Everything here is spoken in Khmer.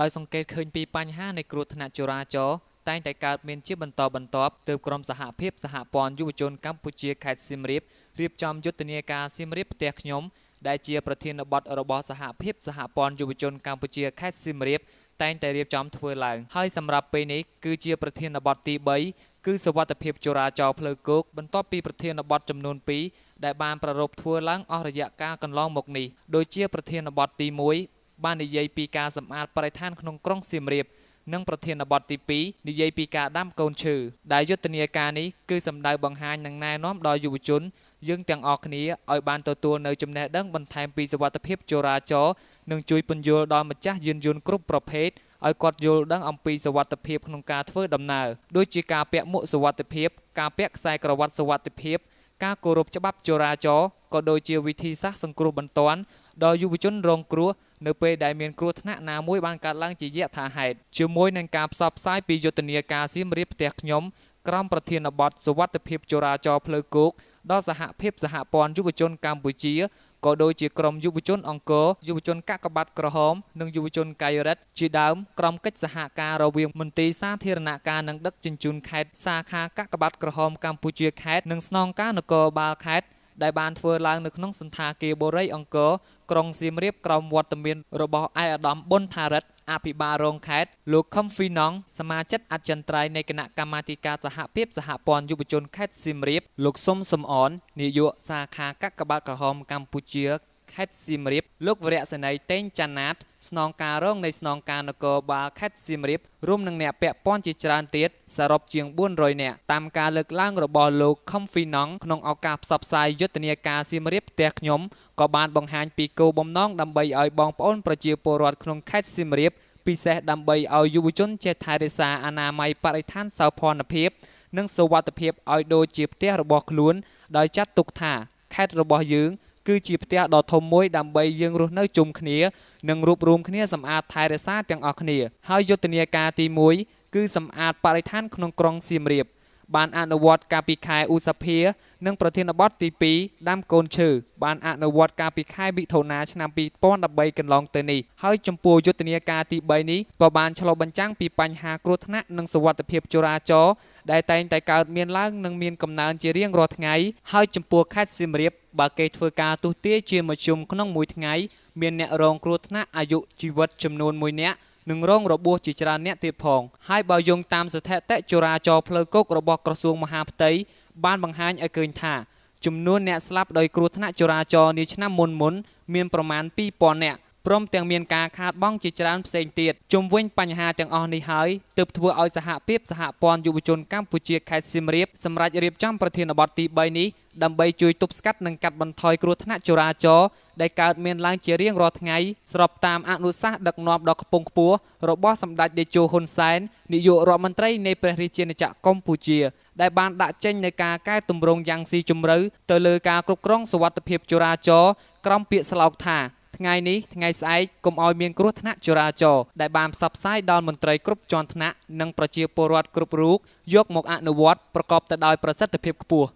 ដោយសង្កេតឃើញពីបញ្ហានៃគ្រោះថ្នាក់ចរាចរណ៍តែងតែកើតមានជាបន្តបន្ទាប់ទើបក្រុមសហភាពសហព័ន្ធយុវជនកម្ពុជាខេត្តសៀមរាបរៀបចំយុទ្ធនាការសៀមរាបផ្ទះខ្ញុំដែលជាប្រធានបទរបស់សហភាពសហព័ន្ធយុវជនកម្ពុជាខេត្តសៀមរាប តែងតែរៀបចំធ្វើឡើងហើយសម្រាប់ពេលនេះគឺជាប្រធានបទទី3គឺសវត្ថភាពចរាចរណ៍ផ្លូវគោកបន្ទាប់ពីប្រធានបទចំនួន2ដែលបានប្រារព្ធធ្វើឡើងអស់រយៈកាលកន្លងមកនេះដូចជាប្រធានបទទី1បាននិយាយពីការសម្អាតបរិស្ថានក្នុងក្រុងសៀមរាប និងប្រធានបទទី2និយាយពីការដាំកូនឈើដែលយុទ្ធនាការនេះគឺសម្ដៅបង្ហាញនិងណែនាំដល់យុវជនយើងទាំងអស់គ្នាឲ្យបានទទួលនៅចំណេះដឹងបន្ថែមពីសុវត្ថិភាពចរាចរណ៍និងជួយពន្យល់ដល់ម្ចាស់យានយន្តគ្រប់ប្រភេទឲ្យគាត់យល់ដឹងអំពីសុវត្ថិភាពក្នុងការធ្វើដំណើរដូចជាការពាក់មួកសុវត្ថិភាពការពាក់ខ្សែក្រវ៉ាត់សុវត្ថិភាពការគោរពច្បាប់ចរាចរណ៍ក៏ដូចជាវិធីសាស្ត្រសង្គ្រោះបន្ទាន់ដល់យុវជន រងគ្រោះនៅពេលដែលមានគ្រោះថ្នាក់ណាមួយបានកើតឡើងជាយថាហេតុជាមួយនឹងការផ្សព្វផ្សាយពីយុទ្ធនាការសៀមរាបផ្ទះខ្ញុំក្រមប្រធានបទសวัสดิភាពចរាចរណ៍ផ្លូវគោកដល់សហភាពសហព័ន្ធយុវជនកម្ពុជាក៏ដូចជាក្រមយុវជនអង្គរយុវជនកកបាត់ក្រហមនិងយុវជនកៃរិតជាដើម ក្រមកិច្ចសហការរវាងមន្ទីរសាធារណការនិងដឹកជញ្ជូនខេត្តសាខាកកបាត់ក្រហមកម្ពុជាខេត្តនិងស្នងការនគរបាលខេត្តដែលបានធ្វើឡើងនៅក្នុងសន្តាគារបុរីអង្គរក្រុងសៀមរាបក្រោមវត្តមានរបស់ឯកឧត្តមប៊ុនថារិទ្ធអភិបាលរង ខេត្តលោកខឹមហ្វីណងសមាជិកអចិន្ត្រៃយ៍នៃគណៈកម្មាធិការសហភាព សហព័ន្ធយុវជនខេត្តសៀមរាបលោកសុំសំអននាយក សាខាកាកបាទក្រហមកម្ពុជាខេត្តសៀមរាបលោកវរៈសេនីយ៍តេងចាណាត ស្នងការរងនៃស្នងការនគរបាលខេត្តសៀមរាបរួមនឹងអ្នកពាក់ព័ន្ធជាច្រើនទៀតសរុបជាង400នាក់តាមការលើកឡើងរបស់លោកខំហ្វីណងក្នុងឱកាសផ្សព្វផ្សាយយុទ្ធនាការសៀមរាបផ្ទះខ្ញុំក៏បានបង្ហាញពីគោលបំណងដើម្បីឲ្យបងប្អូនប្រជាពលរដ្ឋក្នុង ខេត្តសៀមរាបពិសេសដើម្បីឲ្យយុវជនចេះថែរក្សាអនាម័យបរិស្ថានសោភ័ណភាព និងសុវត្ថិភាពឲ្យដូចជាផ្ទះរបស់ខ្លួន ដោយចាត់ទុកថា ខេត្តរបស់យើងគឺជាផ្ទះដ៏ធំមួយដើម្បីយើងរស់នៅជុំគ្នានិងរួបរวมគ្នា សម្អាតថែរក្សាទាំងអស់គ្នាហើយយុទ្ធនាការទី1គឺសម្អាតបរិស្ថានក្នុងក្រុងសៀមរាប បានអនុវត្តកាលពីខែឧសភានិងប្រធានបទទី2ដាំកូនឈើបានអនុវត្តកាលពីខែមិថុនាឆ្នាំ2013កន្លងទៅនេះហើយចំពោះយុទ្ធនាការទី3នេះក៏បានឆ្លុះបញ្ចាំងពីបញ្ហាគ្រោះថ្នាក់និងសុវត្ថិភាពចរាចរណ៍ដែលតែងតែកើតមានឡើងនិងមានកំណើនជារៀងរាល់ថ្ងៃហើយចំពោះខេត្តសៀមរាបបើគេធ្វើការទុះទាយជាមធ្យមក្នុងមួយថ្ងៃ មានអ្នករងគ្រោះថ្នាក់អាយុជីវិតចំនួន1នាក់នឹងរងរបួសជាច្រើនអ្នកទៀតផងហើយបើយោងតាមស្ថិតិចរាចរណ៍ផ្លូវគោករបស់ក្រសួងមហាផ្ទៃបានបង្ហាញឲ្យឃើញថាចំនួនអ្នកស្លាប់ដោយគ្រោះថ្នាក់ចរាចរណ៍នាឆ្នាំមុនមុនមានប្រមាណ2000នាក់ព្រមទាំងមានការខាតបង់ជាច្រើនផ្សេងទៀតជំវិញបញ្ហាទាំងអស់នេះហើយទើបធ្វើឲ្យសហភាពសហព័ន្ធយុវជនកម្ពុជាខេត្តសៀមរាបសម្រេចរៀបចំប្រធានបទទី3នេះដើម្បីជួយទប់ស្កាត់និងកាត់បន្ថយគ្រោះថ្នាក់ចរាចរណ៍ដែលកើតមានឡើងជារៀងរាល់ថ្ងៃស្របតាមអនុសាសន៍ដឹកនាំដ៏ខ្ពង់ខ្ពស់របស់សម្ដេចតេជោហ៊ុនសែននាយករដ្ឋមន្ត្រីនៃព្រះរាជាណាចក្រកម្ពុជាដែលបានដាក់ចេញនូវការកែតម្រង់យ៉ាងស៊ីជម្រៅទៅលើការគ្រប់គ្រងសុវត្ថិភាពចរាចរណ៍ក្រោមពាក្យស្លោកថាថ្ងៃនេះថ្ងៃស្អែកកុំឲ្យមានគ្រោះថ្នាក់ចរាចរណ៍ដែលបានផ្សព្វផ្សាយដល់មន្ត្រីគ្រប់ជាន់ថ្នាក់និងប្រជាពលរដ្ឋគ្រប់រូបយកមកអនុវត្តប្រកបទៅដោយប្រសិទ្ធភាពខ្ពស់។